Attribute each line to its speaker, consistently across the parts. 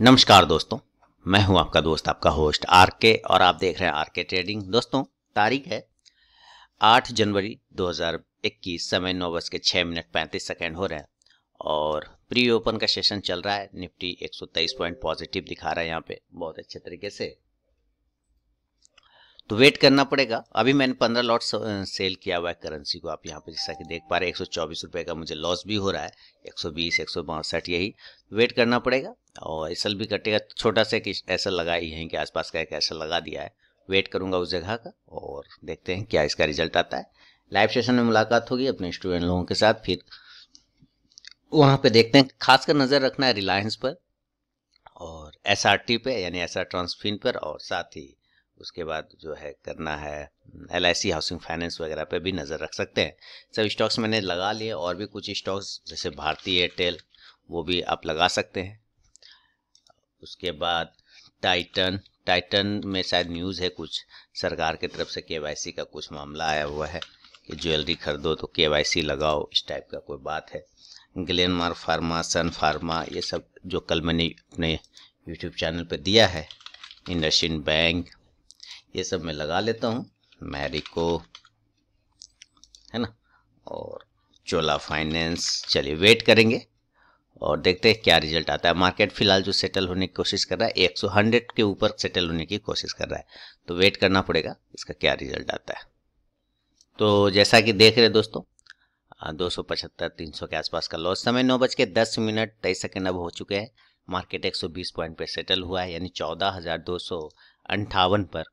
Speaker 1: नमस्कार दोस्तों मैं हूं आपका दोस्त आपका होस्ट आरके और आप देख रहे हैं आरके ट्रेडिंग दोस्तों तारीख है 8 जनवरी 2021 समय नौ बज के छः मिनट पैंतीस सेकेंड हो रहे हैं और प्री ओपन का सेशन चल रहा है निफ्टी 123 पॉइंट पॉजिटिव दिखा रहा है यहाँ पे बहुत अच्छे तरीके से तो वेट करना पड़ेगा अभी मैंने पंद्रह लॉट सेल किया हुआ है करेंसी को आप यहाँ पे जैसा कि देख पा रहे हैं एक रुपए का मुझे लॉस भी हो रहा है 120 एक यही वेट करना पड़ेगा और एस भी कटेगा छोटा सा ऐसा लगा ही है कि आसपास का एक ऐसा लगा दिया है वेट करूंगा उस जगह का और देखते हैं क्या इसका रिजल्ट आता है लाइव सेशन में मुलाकात होगी अपने स्टूडेंट लोगों के साथ फिर वहाँ पे देखते हैं खासकर नज़र रखना है रिलायंस पर और एस आर टी पे यानी एस आर ट्रांसफिन पर और साथ ही उसके बाद जो है करना है L I C housing finance वगैरह पे भी नज़र रख सकते हैं सब स्टॉक्स मैंने लगा लिए और भी कुछ स्टॉक्स जैसे भारतीय एयरटेल वो भी आप लगा सकते हैं उसके बाद टाइटन टाइटन में शायद न्यूज़ है कुछ सरकार की तरफ से के का कुछ मामला आया हुआ है कि ज्वेलरी खरीदो तो के लगाओ इस टाइप का कोई बात है ग्लेनमार फार्मा सन फार्मा ये सब जो कल मैंने अपने यूट्यूब चैनल पर दिया है इंडस्ट्रीन बैंक ये सब मैं लगा लेता हूँ मैरिको है ना और चोला फाइनेंस चलिए वेट करेंगे और देखते हैं क्या रिजल्ट आता है मार्केट फिलहाल जो सेटल होने की कोशिश कर रहा है एक सौ हंड्रेड के ऊपर सेटल होने की कोशिश कर रहा है तो वेट करना पड़ेगा इसका क्या रिजल्ट आता है तो जैसा कि देख रहे दोस्तों दो सौ पचहत्तर तीन सौ के आसपास का लॉस समय नौ बज के दस मिनट तेईस सेकेंड अब हो चुके हैं मार्केट एक सौ बीस पॉइंट पर सेटल हुआ है यानी चौदह हज़ार दो सौ अंठावन पर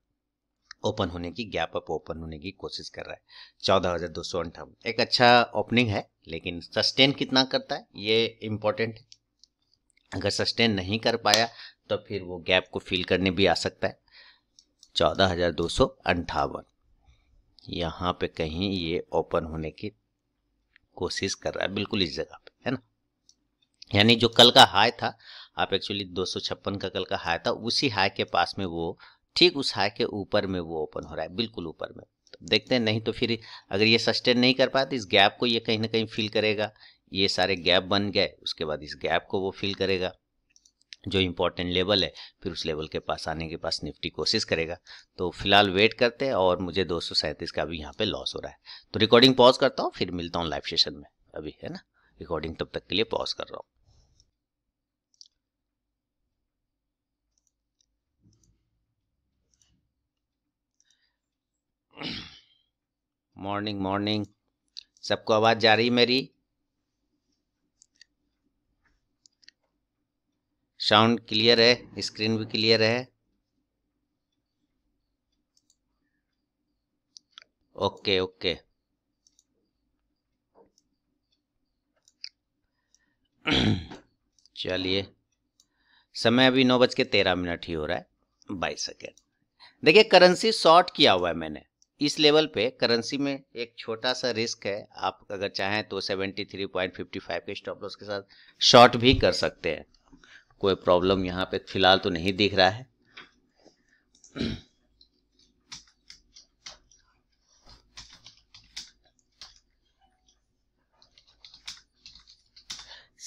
Speaker 1: ओपन होने की गैप अप ओपन होने की कोशिश कर रहा है चौदह हज़ार दो सौ अंठावन एक अच्छा ओपनिंग है लेकिन सस्टेन कितना करता है ये इम्पोर्टेंट है अगर सस्टेन नहीं कर पाया तो फिर वो गैप को फिल करने भी आ सकता है चौदह हज़ार दो सौ अंठावन यहाँ पे कहीं ये ओपन होने की कोशिश कर रहा है बिल्कुल इस जगह पे है ना यानी जो कल का हाई था आप एक्चुअली दो का कल का हाई था उसी हाई के पास में वो ठीक उस हाई के ऊपर में वो ओपन हो रहा है बिल्कुल ऊपर में तो देखते हैं नहीं तो फिर अगर ये सस्टेन नहीं कर पाया तो इस गैप को ये कहीं ना कहीं फिल करेगा ये सारे गैप बन गए उसके बाद इस गैप को वो फिल करेगा जो इम्पोर्टेंट लेवल है फिर उस लेवल के पास आने के पास निफ्टी कोशिश करेगा तो फिलहाल वेट करते हैं और मुझे दो का भी यहाँ पे लॉस हो रहा है तो रिकॉर्डिंग पॉज करता हूँ फिर मिलता हूँ लाइव सेशन में अभी है ना रिकॉर्डिंग तब तक के लिए पॉज कर रहा हूँ मॉर्निंग मॉर्निंग सबको आवाज़ जा रही मेरी साउंड क्लियर है स्क्रीन भी क्लियर है ओके ओके चलिए समय अभी नौ बज के तेरह मिनट ही हो रहा है बाईस सेकेंड देखिए करेंसी शॉर्ट किया हुआ है मैंने इस लेवल पे करेंसी में एक छोटा सा रिस्क है आप अगर चाहें तो 73.55 के स्टॉप लॉस के साथ शॉर्ट भी कर सकते हैं कोई प्रॉब्लम यहाँ पे फिलहाल तो नहीं दिख रहा है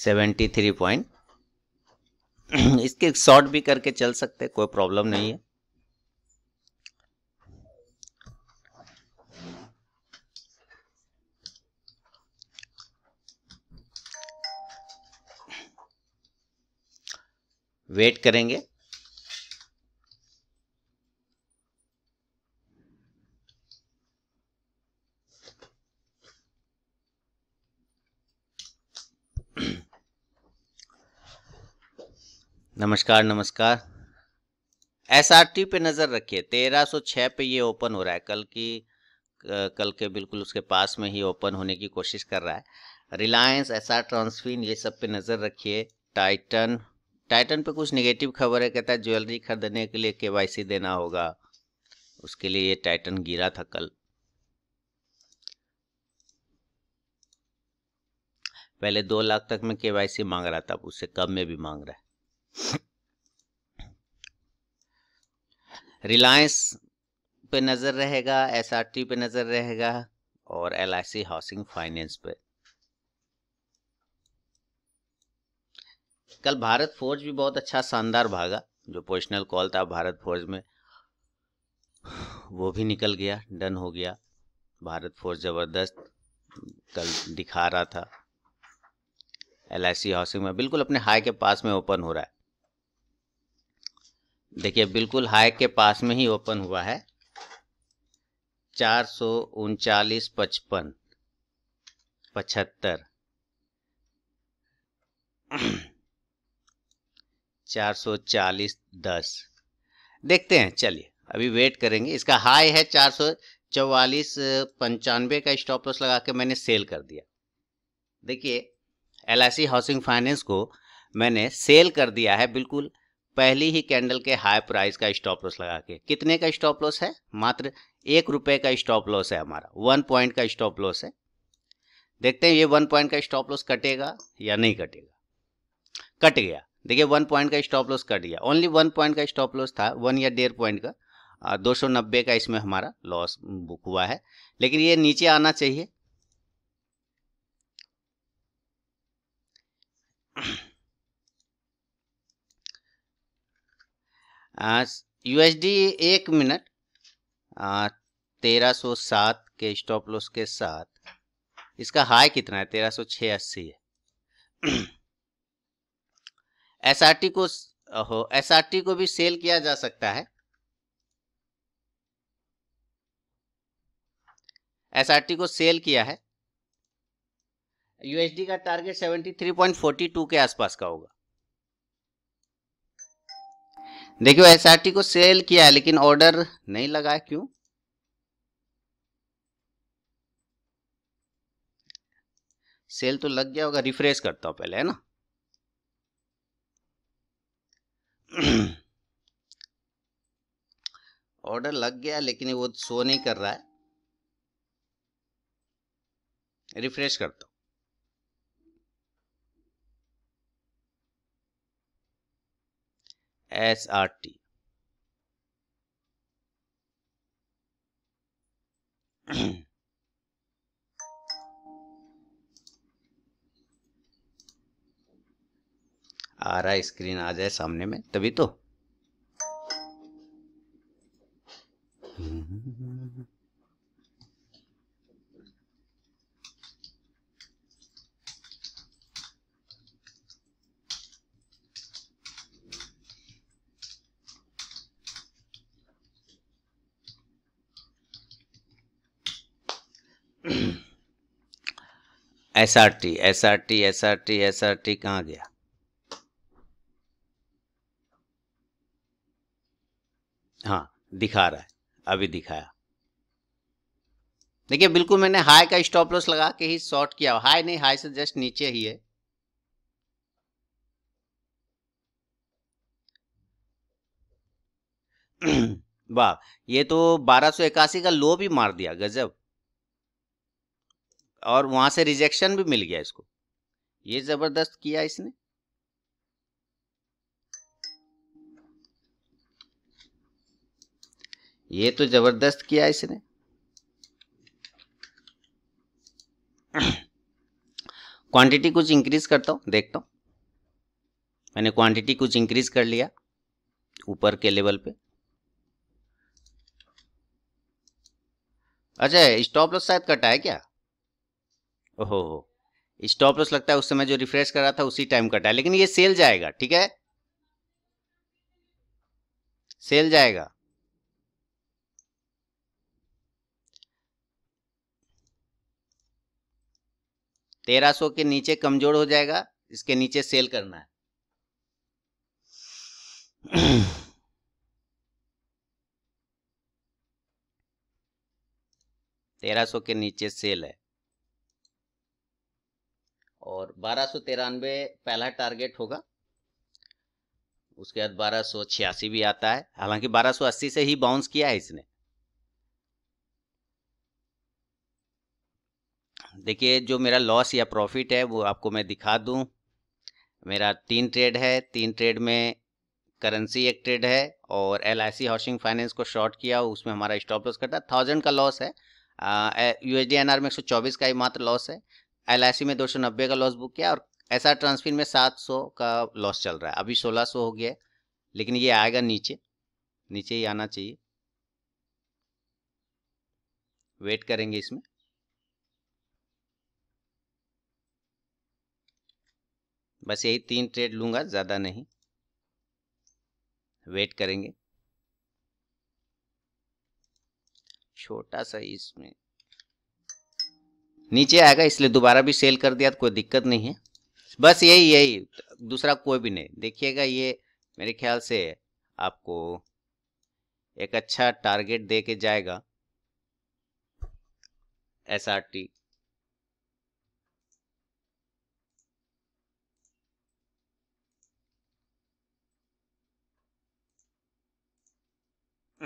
Speaker 1: सेवेंटी थ्री पॉइंट इसके शॉर्ट भी करके चल सकते कोई प्रॉब्लम नहीं है वेट करेंगे नमस्कार नमस्कार एसआरटी पे नज़र रखिए 1306 पे ये ओपन हो रहा है कल की कल के बिल्कुल उसके पास में ही ओपन होने की कोशिश कर रहा है रिलायंस एसआर ट्रांसफिन ये सब पे नज़र रखिए टाइटन टाइटन पे कुछ नेगेटिव खबर है कहता है ज्वेलरी खरीदने के लिए केवाईसी देना होगा उसके लिए ये टाइटन गिरा था कल पहले दो लाख तक में केवाईसी मांग रहा था उससे कम में भी मांग रहा है रिलायंस पे नज़र रहेगा एसआरटी पे नज़र रहेगा और एलआईसी हाउसिंग फाइनेंस पे कल भारत फोर्ज भी बहुत अच्छा शानदार भागा जो पोजिशनल कॉल था भारत फोर्ज में वो भी निकल गया डन हो गया भारत फोर्ज ज़बरदस्त कल दिखा रहा था एल हाउसिंग में बिल्कुल अपने हाई के पास में ओपन हो रहा है देखिए बिल्कुल हाई के पास में ही ओपन हुआ है चार सौ उनचालीस पचपन पचहत्तर चार सौ चालीस दस देखते हैं चलिए अभी वेट करेंगे इसका हाई है चार सौ चौवालीस पंचानवे का स्टॉप लॉस लगा के मैंने सेल कर दिया देखिए एल हाउसिंग फाइनेंस को मैंने सेल कर दिया है बिल्कुल पहली ही कैंडल के हाई प्राइस का स्टॉप लॉस लगा के कितने का स्टॉप लॉस है मात्र एक रुपये का स्टॉप लॉस है हमारा वन पॉइंट का स्टॉप लॉस है देखते हैं ये वन पॉइंट का स्टॉप लॉस कटेगा या नहीं कटेगा कट गया देखिए वन पॉइंट का स्टॉप लॉस कर दिया ओनली वन पॉइंट का स्टॉप लॉस था वन या डेढ़ पॉइंट का दो सौ नब्बे का इसमें हमारा लॉस बुक हुआ है लेकिन ये नीचे आना चाहिए यूएसडी एक मिनट तेरह सौ सात के स्टॉप लॉस के साथ इसका हाई कितना है तेरह सौ छः अस्सी है एसआरटी को हो एसआरटी को भी सेल किया जा सकता है एसआरटी को सेल किया है यूएसडी का target seventy three point forty two के आसपास का होगा देखियो एसआरटी को सेल किया है लेकिन ऑर्डर नहीं लगा है क्यों सेल तो लग गया होगा रिफ्रेश करता हूं पहले है ना ऑर्डर लग गया लेकिन वो शो नहीं कर रहा है रिफ्रेश करता हूँ एस आर टी आ रहा है स्क्रीन आ जाए सामने में तभी तो S R T S R T S R T S R T कहाँ गया हाँ दिखा रहा है अभी दिखाया देखिए बिल्कुल मैंने हाई का स्टॉप लॉस लगा के ही शॉर्ट किया हाई नहीं हाई से जस्ट नीचे ही है वाह ये तो बारह सौ इक्यासी का लो भी मार दिया गजब और वहां से रिजेक्शन भी मिल गया इसको ये जबरदस्त किया इसने ये तो जबरदस्त किया इसने क्वांटिटी कुछ इंक्रीज करता हूं देखता हूँ मैंने क्वांटिटी कुछ इंक्रीज कर लिया ऊपर के लेवल पे अच्छा स्टॉप लॉस शायद कटा है क्या ओहो हो स्टॉप लॉस लगता है उस समय जो रिफ्रेश कर रहा था उसी टाइम कटा है लेकिन ये सेल जाएगा ठीक है सेल जाएगा तेरह के नीचे कमजोर हो जाएगा इसके नीचे सेल करना है तेरह सौ के नीचे सेल है और बारह सौ तिरानवे पहला टारगेट होगा उसके बाद बारह सौ छियासी भी आता है हालांकि बारह सौ अस्सी से ही बाउंस किया है इसने देखिए जो मेरा लॉस या प्रॉफिट है वो आपको मैं दिखा दूं मेरा तीन ट्रेड है तीन ट्रेड में करेंसी एक ट्रेड है और L I C housing finance को शॉर्ट किया उसमें हमारा स्टॉप लॉस है थाउजेंड का लॉस है U H D N R में एक सौ चौबीस का ही मात्र लॉस है एल आई सी में दो सौ नब्बे का लॉस बुक किया और एस आर ट्रांसफिन में सात सौ का लॉस चल रहा है अभी सोलह सौ हो गया लेकिन ये आएगा नीचे नीचे ही आना चाहिए वेट करेंगे इसमें बस यही तीन ट्रेड लूंगा ज़्यादा नहीं वेट करेंगे छोटा सा इसमें नीचे आएगा इसलिए दोबारा भी सेल कर दिया तो कोई दिक्कत नहीं है बस यही यही दूसरा कोई भी नहीं देखिएगा ये मेरे ख्याल से आपको एक अच्छा टारगेट दे के जाएगा एस आर टी आ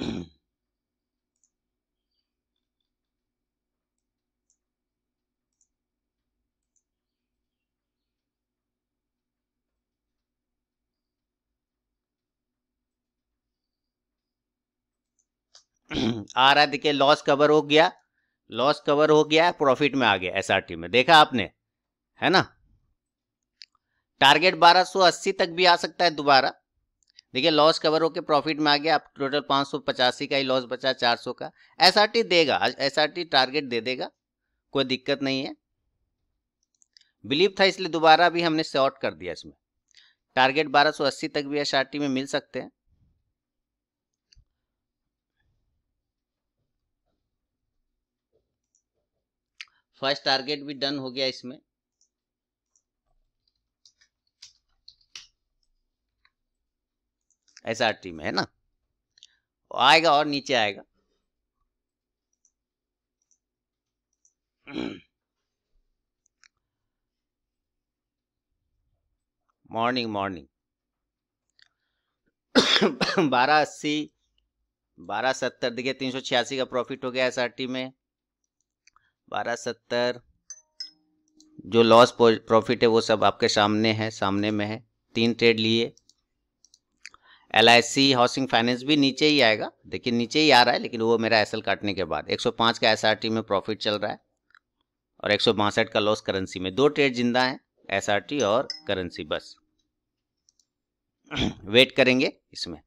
Speaker 1: रहा है देखिए लॉस कवर हो गया लॉस कवर हो गया प्रॉफिट में आ गया एसआरटी में देखा आपने है ना टारगेट 1280 तक भी आ सकता है दोबारा देखिए लॉस कवर होकर प्रॉफिट में आ गया आप टोटल पाँच सौ पचासी का ही लॉस बचा चार सौ का एसआरटी देगा एसआरटी टारगेट दे देगा कोई दिक्कत नहीं है बिलीव था इसलिए दोबारा भी हमने शॉर्ट कर दिया इसमें टारगेट 1280 तक भी एसआरटी में मिल सकते हैं फर्स्ट टारगेट भी डन हो गया इसमें एस आर टी में है ना आएगा और नीचे आएगा मॉर्निंग मॉर्निंग बारह अस्सी बारह सत्तर देखिए तीन सौ छियासी का प्रॉफिट हो गया एस आर टी में बारह सत्तर जो लॉस प्रॉफिट है वो सब आपके सामने है सामने में है तीन ट्रेड लिए एल हाउसिंग फाइनेंस भी नीचे ही आएगा देखिए नीचे ही आ रहा है लेकिन वो मेरा एस काटने के बाद 105 का एस में प्रॉफिट चल रहा है और एक का लॉस करेंसी में दो ट्रेड जिंदा हैं एस और करेंसी बस वेट करेंगे इसमें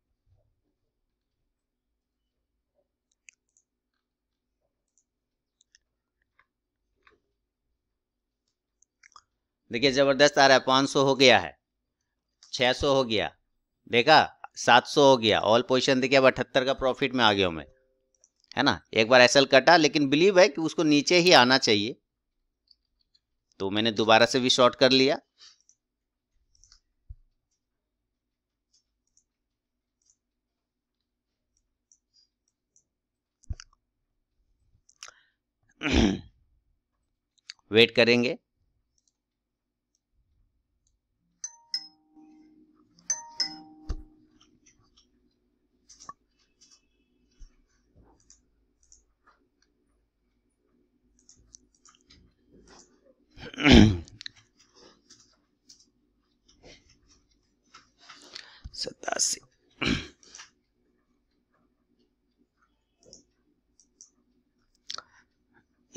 Speaker 1: देखिए ज़बरदस्त आ रहा है पाँच सौ हो गया है छः सौ हो गया देखा सात सौ हो गया ऑल पोजिशन देखिए अब अठहत्तर का प्रॉफिट में आ गया हूँ मैं है ना एक बार एस कटा लेकिन बिलीव है कि उसको नीचे ही आना चाहिए तो मैंने दोबारा से भी शॉर्ट कर लिया वेट करेंगे सतासी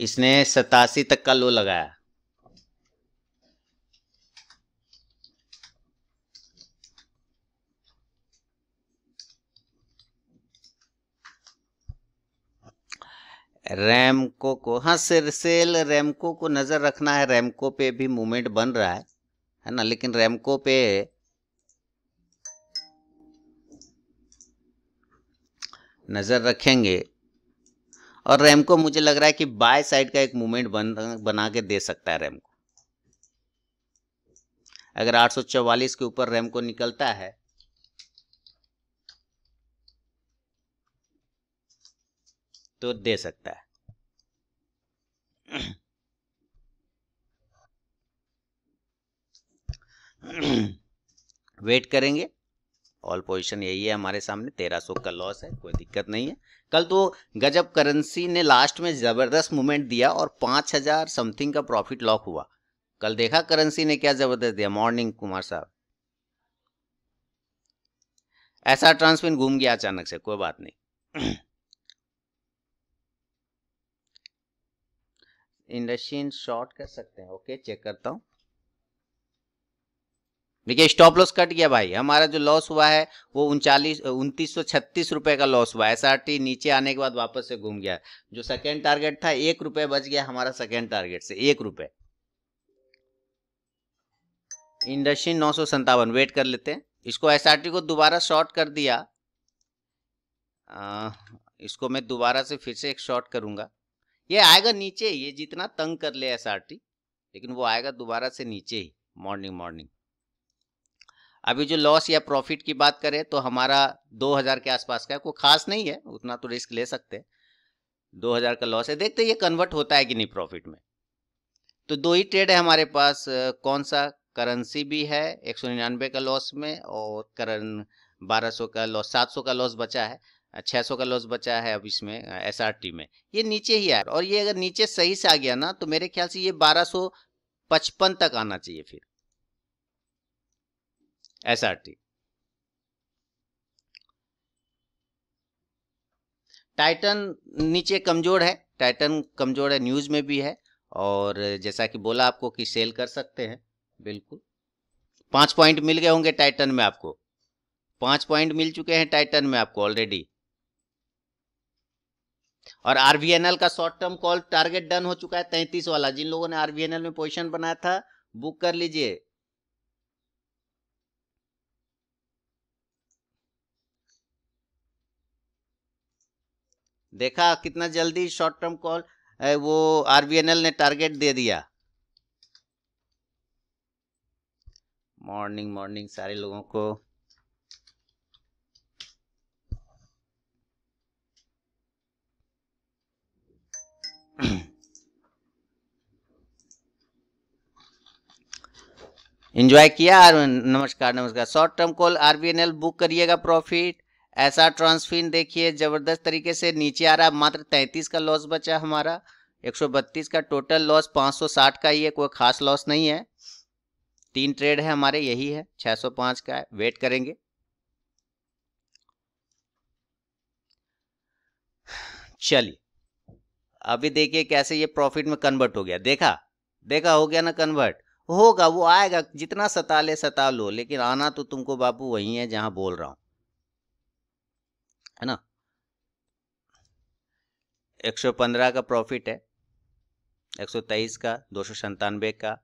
Speaker 1: इसने सतासी तक का लो लगाया रैमको को हाँ सिर सेल रैमको को नज़र रखना है रैमको पे भी मूवमेंट बन रहा है है ना लेकिन रैमको पे नज़र रखेंगे और रैमको मुझे लग रहा है कि बाय साइड का एक मूवमेंट बन बना के दे सकता है रैमको अगर 844 के ऊपर रैमको निकलता है तो दे सकता है वेट करेंगे ऑल पोजीशन यही है हमारे सामने तेरह सौ का लॉस है कोई दिक्कत नहीं है कल तो गजब करेंसी ने लास्ट में ज़बरदस्त मूवमेंट दिया और पांच हज़ार समथिंग का प्रॉफिट लॉक हुआ कल देखा करेंसी ने क्या ज़बरदस्त दिया मॉर्निंग कुमार साहब ऐसा ट्रांसमिन घूम गया अचानक से कोई बात नहीं इंडक्शन शॉर्ट कर सकते हैं ओके चेक करता हूं देखिए स्टॉप लॉस कट गया भाई हमारा जो लॉस हुआ है वो उनचालीस उनतीस सौ छत्तीस रुपये का लॉस हुआ एस आर टी नीचे आने के बाद वापस से घूम गया जो सेकेंड टारगेट था एक रुपए बच गया हमारा सेकेंड टारगेट से एक रुपये इंडस्ट्री नौ सौ संतावन वेट कर लेते हैं इसको एस आर टी को दोबारा शॉर्ट कर दिया आ, इसको मैं दोबारा से फिर से एक शॉर्ट करूंगा ये आएगा नीचे ये जितना तंग कर ले एस लेकिन वो आएगा दोबारा से नीचे ही मॉर्निंग मॉर्निंग अभी जो लॉस या प्रॉफिट की बात करें तो हमारा 2000 के आसपास का है कोई खास नहीं है उतना तो रिस्क ले सकते हैं 2000 का लॉस है देखते ये कन्वर्ट होता है कि नहीं प्रॉफिट में तो दो ही ट्रेड है हमारे पास कौन सा करेंसी भी है एक का लॉस में और करन 1200 का लॉस 700 का लॉस बचा है छः सौ का लॉस बचा है अब इसमें एस आर टी में ये नीचे ही आया और ये अगर नीचे सही से आ गया ना तो मेरे ख्याल से ये बारह सौ पचपन तक आना चाहिए फिर एस आर टी टाइटन नीचे कमज़ोर है टाइटन कमज़ोर है न्यूज़ में भी है और जैसा कि बोला आपको कि सेल कर सकते हैं बिल्कुल पांच पॉइंट मिल गए होंगे टाइटन में आपको पांच पॉइंट मिल चुके हैं टाइटन में आपको ऑलरेडी और आरबीएनएल का short term call target done हो चुका है तैतीस वाला जिन लोगों ने आरबीएनएल में पोजिशन बनाया था बुक कर लीजिए देखा कितना जल्दी शॉर्ट टर्म कॉल वो आरबीएनएल ने टारगेट दे दिया मॉर्निंग मॉर्निंग सारे लोगों को इंजॉय किया और नमस्कार नमस्कार short term call RBNL book करिएगा प्रॉफिट ऐसा ट्रांसफिन देखिए जबरदस्त तरीके से नीचे आ रहा मात्र 33 का लॉस बचा हमारा 132 का टोटल लॉस 560 का ही है कोई खास लॉस नहीं है तीन ट्रेड है हमारे यही है 605 का है वेट करेंगे चलिए अभी देखिए कैसे ये प्रॉफिट में कन्वर्ट हो गया देखा देखा हो गया ना कन्वर्ट होगा वो आएगा जितना सता ले सता लो लेकिन आना तो तुमको बापू वही है जहां बोल रहा हूं है ना 115 का प्रॉफिट है 123 का दो सौ संतानवे का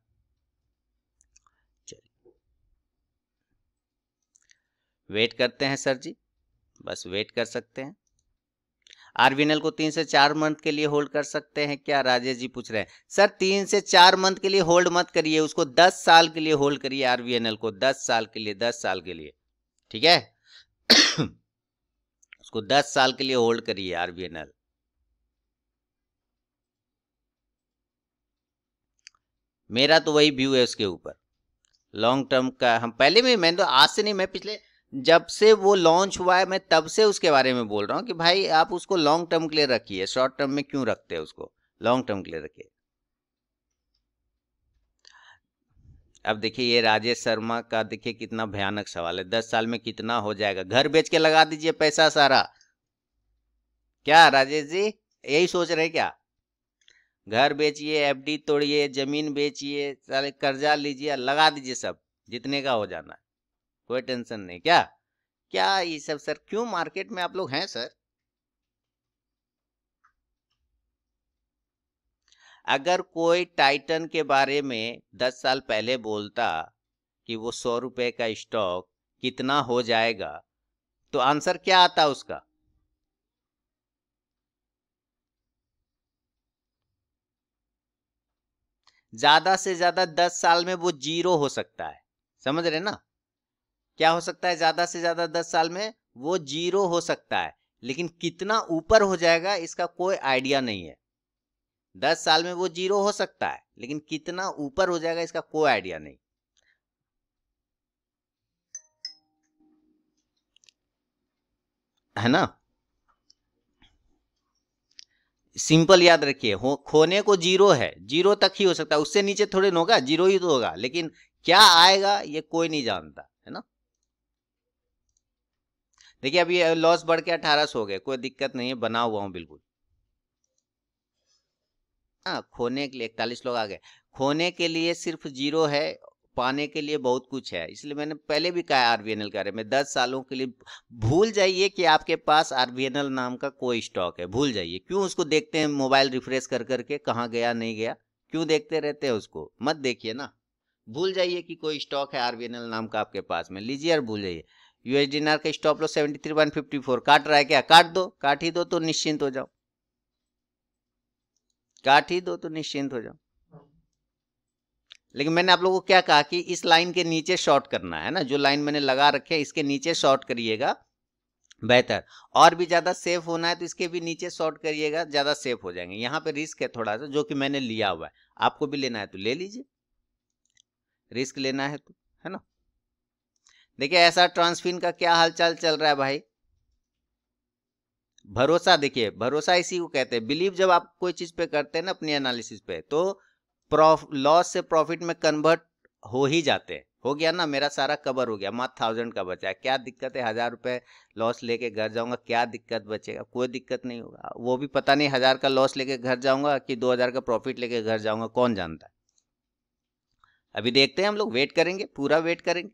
Speaker 1: वेट करते हैं सर जी बस वेट कर सकते हैं आरबीएनएल को तीन से चार मंथ के लिए होल्ड कर सकते हैं क्या राजेश जी पूछ रहे हैं सर तीन से चार मंथ के लिए होल्ड मत करिए उसको दस साल के लिए होल्ड करिए आरबीएनएल को दस साल के लिए दस साल के लिए ठीक है उसको दस साल के लिए होल्ड करिए आरबीएनएल मेरा तो वही व्यू है उसके ऊपर लॉन्ग टर्म का हम पहले भी मैंने तो आज से नहीं मैं पिछले जब से वो लॉन्च हुआ है मैं तब से उसके बारे में बोल रहा हूँ कि भाई आप उसको लॉन्ग टर्म के लिए रखिए शॉर्ट टर्म में क्यों रखते हैं उसको लॉन्ग टर्म के लिए रखिए अब देखिए ये राजेश शर्मा का देखिए कितना भयानक सवाल है दस साल में कितना हो जाएगा घर बेच के लगा दीजिए पैसा सारा क्या राजेश जी यही सोच रहे क्या घर बेचिए एफडी तोड़िए जमीन बेचिए सारे कर्जा लीजिए लगा दीजिए सब जितने का हो जाना है कोई टेंशन नहीं क्या क्या ये सब सर क्यों मार्केट में आप लोग हैं सर अगर कोई टाइटन के बारे में दस साल पहले बोलता कि वो सौ रुपए का स्टॉक कितना हो जाएगा तो आंसर क्या आता उसका ज्यादा से ज्यादा दस साल में वो जीरो हो सकता है समझ रहे ना क्या हो सकता है ज़्यादा से ज़्यादा दस साल में वो जीरो हो सकता है लेकिन कितना ऊपर हो जाएगा इसका कोई आइडिया नहीं है दस साल में वो जीरो हो सकता है लेकिन कितना ऊपर हो जाएगा इसका कोई आइडिया नहीं है ना सिंपल याद रखिए खोने को जीरो है जीरो तक ही हो सकता है उससे नीचे थोड़े होगा जीरो ही तो होगा लेकिन क्या आएगा ये कोई नहीं जानता देखिए अभी लॉस बढ़ के अठारह सौ हो गए कोई दिक्कत नहीं है बना हुआ हूँ बिल्कुल आ, हाँ, खोने के लिए इकतालीस लोग आ गए खोने के लिए सिर्फ जीरो है पाने के लिए बहुत कुछ है इसलिए मैंने पहले भी कहा आर बी एन एल में दस सालों के लिए भूल जाइए कि आपके पास आर बी एन एल नाम का कोई स्टॉक है भूल जाइए क्यों उसको देखते हैं मोबाइल रिफ्रेश कर करके कहाँ गया नहीं गया क्यों देखते रहते हैं उसको मत देखिए ना भूल जाइए कि कोई स्टॉक है आर बी एन एल नाम का आपके पास में लीजिए और भूल जाइए यूएसडी नार का stop loss seventy three one fifty four काट रहा है क्या काट दो काट ही दो तो निश्चिंत हो जाओ काट ही दो तो निश्चिंत हो जाओ लेकिन मैंने आप लोगों को क्या कहा कि इस लाइन के नीचे शॉर्ट करना है ना जो लाइन मैंने लगा रखे है इसके नीचे शॉर्ट करिएगा बेहतर और भी ज़्यादा सेफ होना है तो इसके भी नीचे शॉर्ट करिएगा ज़्यादा सेफ हो जाएंगे यहाँ पे रिस्क है थोड़ा सा जो कि मैंने लिया हुआ है आपको भी लेना है तो ले लीजिए रिस्क लेना है तो है ना देखिए ऐसा ट्रांसफिन का क्या हालचाल चल रहा है भाई भरोसा देखिए भरोसा इसी को कहते हैं बिलीव जब आप कोई चीज पे करते हैं ना अपनी एनालिसिस पे तो लॉस से प्रॉफिट में कन्वर्ट हो ही जाते हैं हो गया ना मेरा सारा कवर हो गया मात्र थाउजेंड का बचा है क्या दिक्कत है हजार रुपए लॉस लेके घर जाऊंगा क्या दिक्कत बचेगा कोई दिक्कत नहीं होगा वो भी पता नहीं हजार का लॉस लेके घर जाऊंगा कि दो हजार का प्रॉफिट लेके घर जाऊंगा कौन जानता है अभी देखते हैं हम लोग वेट करेंगे पूरा वेट करेंगे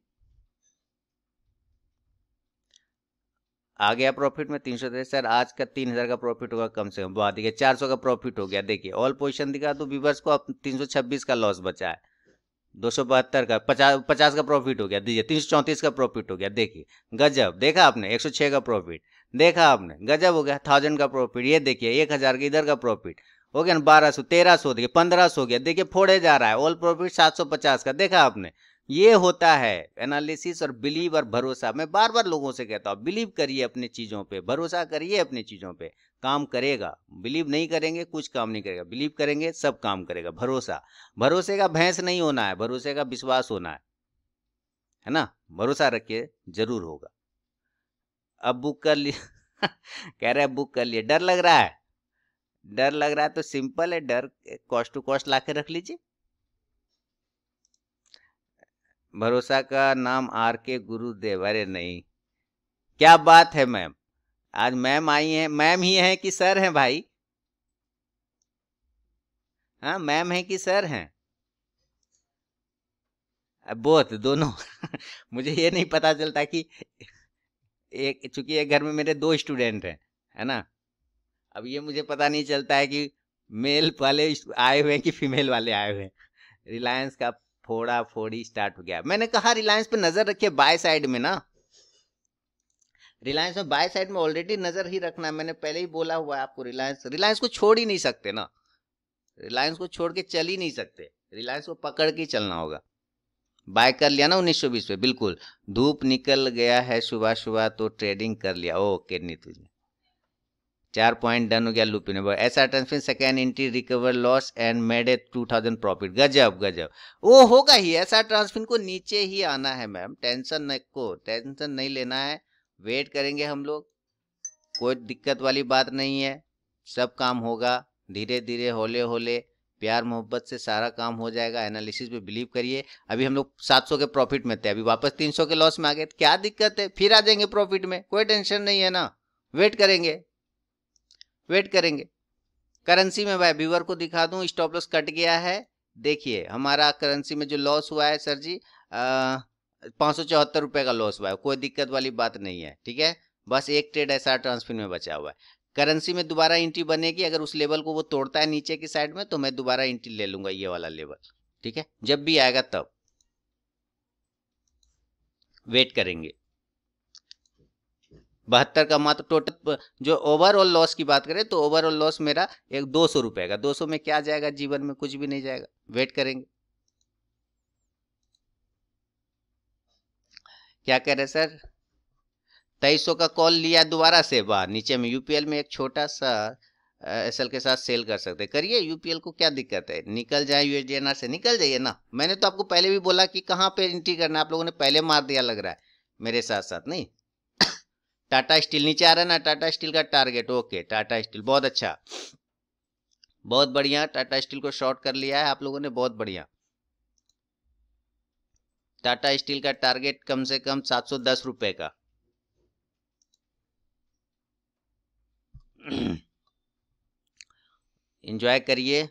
Speaker 1: आ गया प्रॉफिट में तीन सौ सर आज का तीन हज़ार का प्रॉफिट होगा कम से कम वाह देखिए चार सौ का प्रॉफिट हो गया देखिए ऑल पोजिशन दिखा तो व्यूवर्स को अब तीन सौ छब्बीस का लॉस बचा है दो सौ बहत्तर का पचास पचास का प्रॉफिट हो गया दीजिए तीन सौ चौंतीस का प्रॉफिट हो गया देखिए गजब देखा आपने एक सौ छः का प्रॉफिट देखा आपने गजब हो गया थाउजेंड का प्रॉफिट ये देखिए एक हज़ार का इधर का प्रॉफिट हो गया ना बारह सौ तेरह सौ देखिए पंद्रह सौ हो गया देखिए फोड़े जा रहा है ऑल प्रॉफिट सात सौ पचास का देखा आपने ये होता है एनालिसिस और बिलीव और भरोसा मैं बार बार लोगों से कहता हूँ बिलीव करिए अपनी चीज़ों पे भरोसा करिए अपनी चीज़ों पे काम करेगा बिलीव नहीं करेंगे कुछ काम नहीं करेगा बिलीव करेंगे सब काम करेगा भरोसा भरोसे का भैंस नहीं होना है भरोसे का विश्वास होना है है ना भरोसा रखिए जरूर होगा अब बुक कर लिए कह रहे बुक कर लिए डर लग रहा है डर लग रहा है तो सिंपल है डर कॉस्ट टू कॉस्ट ला रख लीजिए भरोसा का नाम आर के गुरुदेव अरे नहीं क्या बात है मैम आज मैम आई हैं मैम ही हैं कि सर हैं भाई हाँ मैम है कि सर हैं बोथ दोनों मुझे ये नहीं पता चलता कि एक चूंकि एक घर में मेरे दो स्टूडेंट हैं है ना अब ये मुझे पता नहीं चलता है कि मेल वाले आए हुए हैं कि फीमेल वाले आए हुए हैं रिलायंस का फोड़ा फोड़ी स्टार्ट हो गया मैंने कहा रिलायंस पे नजर रखिए बाय साइड में ना रिलायंस में बाय साइड में ऑलरेडी नजर ही रखना मैंने पहले ही बोला हुआ है आपको रिलायंस रिलायंस को छोड़ ही नहीं सकते ना रिलायंस को छोड़ के चल ही नहीं सकते रिलायंस को पकड़ के चलना होगा बाय कर लिया ना उन्नीस सौ बीस पे बिल्कुल धूप निकल गया है सुबह सुबह तो ट्रेडिंग कर लिया ओके नीतू जी चार पॉइंट डन हो गया लूप नंबर एस आर ट्रांसफिन second entry recover loss and made a two thousand profit गजब गजब वो होगा ही एस आर ट्रांसफिन को नीचे ही आना है मैम टेंशन न को टेंशन नहीं लेना है वेट करेंगे हम लोग कोई दिक्कत वाली बात नहीं है सब काम होगा धीरे धीरे होले होले प्यार मोहब्बत से सारा काम हो जाएगा एनालिसिस पे बिलीव करिए अभी हम लोग 700 के प्रॉफिट में थे अभी वापस 300 के लॉस में आ गए क्या दिक्कत है फिर आ जाएंगे प्रॉफिट में कोई टेंशन नहीं है ना वेट करेंगे वेट करेंगे करेंसी में भाई व्यूवर को दिखा दूं स्टॉप लॉस कट गया है देखिए हमारा करेंसी में जो लॉस हुआ है सर जी पाँच सौ चौहत्तर रुपये का लॉस हुआ है कोई दिक्कत वाली बात नहीं है ठीक है बस एक ट्रेड ऐसा ट्रांसफर में बचा हुआ है करेंसी में दोबारा एंट्री बनेगी अगर उस लेवल को वो तोड़ता है नीचे की साइड में तो मैं दोबारा एंट्री ले लूंगा ये वाला लेवल ठीक है जब भी आएगा तब वेट करेंगे बहत्तर का मात्र टोटल जो ओवरऑल लॉस की बात करें तो ओवरऑल लॉस मेरा एक दो सौ रुपये का दो सौ में क्या जाएगा जीवन में कुछ भी नहीं जाएगा वेट करेंगे क्या कह रहे सर तेईस सौ का कॉल लिया दोबारा से बाहर नीचे में यूपीएल में एक छोटा सा एस के साथ सेल कर सकते करिए यूपीएल को क्या दिक्कत है निकल जाए यूएसडीएनआर से निकल जाइए ना मैंने तो आपको पहले भी बोला कि कहाँ पे एंट्री करना आप लोगों ने पहले मार दिया लग रहा है मेरे साथ साथ नहीं टाटा स्टील नीचे आ रहा है ना टाटा स्टील का टारगेट ओके टाटा स्टील बहुत अच्छा बहुत बढ़िया टाटा स्टील को शॉर्ट कर लिया है आप लोगों ने बहुत बढ़िया टाटा स्टील का टारगेट कम से कम सात सौ दस रुपए का इंजॉय करिए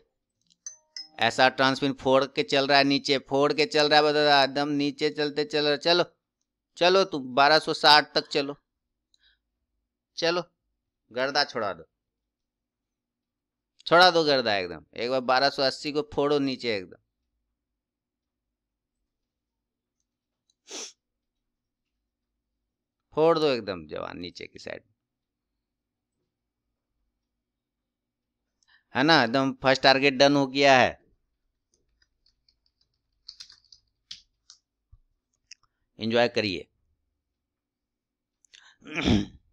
Speaker 1: ऐसा ट्रांसमिन फोड़ के चल रहा है नीचे फोड़ के चल रहा है एकदम नीचे चलते चल रहा चलो चलो तुम 1260 तक चलो चलो गर्दा छोड़ा दो छोड़ा दो गर्दा एकदम एक बार बारह सौ अस्सी को फोड़ो नीचे एकदम फोड़ दो एकदम जवान नीचे की साइड है ना एकदम फर्स्ट टारगेट डन हो गया है एंजॉय करिए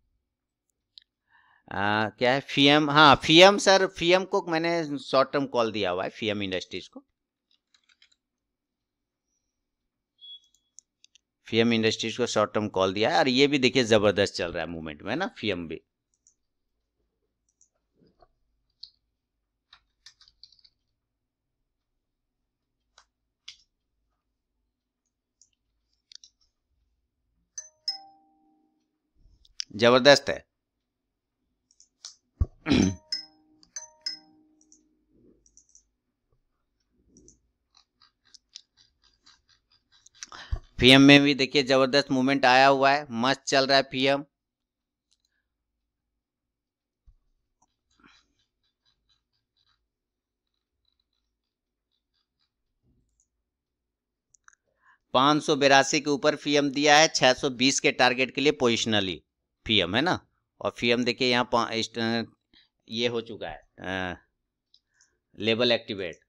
Speaker 1: आ, हाँ, क्या है फीएम हाँ फीएम सर फीएम को मैंने शॉर्ट टर्म कॉल दिया हुआ है फीएम इंडस्ट्रीज को फीएम इंडस्ट्रीज को शॉर्ट टर्म कॉल दिया है और ये भी देखिए जबरदस्त चल रहा है मूवमेंट में ना फीएम भी जबरदस्त है पीएम में भी देखिए जबरदस्त मूवमेंट आया हुआ है मस्त चल रहा है पीएम पांच सौ बेरासी के ऊपर फीएम दिया है 620 के टारगेट के लिए पोजिशनली फीएम है ना और फीएम देखिए यहाँ ये हो चुका है लेबल हाँ। एक्टिवेट